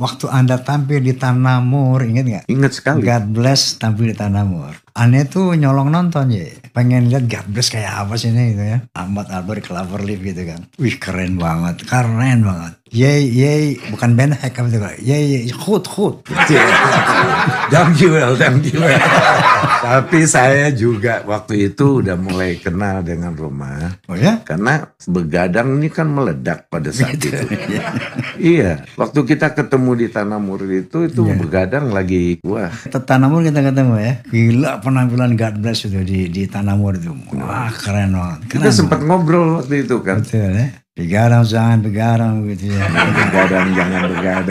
Waktu Anda tampil di Tanah Mur, inget nggak? Ingat sekali. God Bless tampil di Tanah Mur. Aneh tuh nyolong nonton ya. Pengen lihat God Bless kayak apa sih ini gitu ya. Ahmad Albert Cloverleaf gitu kan. Wih keren banget, keren banget. Yay, yay, bukan Ben Hack apa juga. kok. Yay, yay, hut, khut. damn you well, damn you well. Tapi saya juga waktu itu udah mulai kenal dengan rumah. Oh ya? Karena begadang ini kan meledak pada saat gitu. itu. Iya. iya, waktu kita ketemu di Tanah Murid itu, itu yeah. begadang lagi wah. Tanah Murid kita ketemu ya. Gila penampilan God bless itu di, di Tanah Murid itu. Wah, keren banget. Keren kita sempat ngobrol waktu itu kan. Betul ya. Begadang jangan begadang gitu ya. begadang jangan begadang.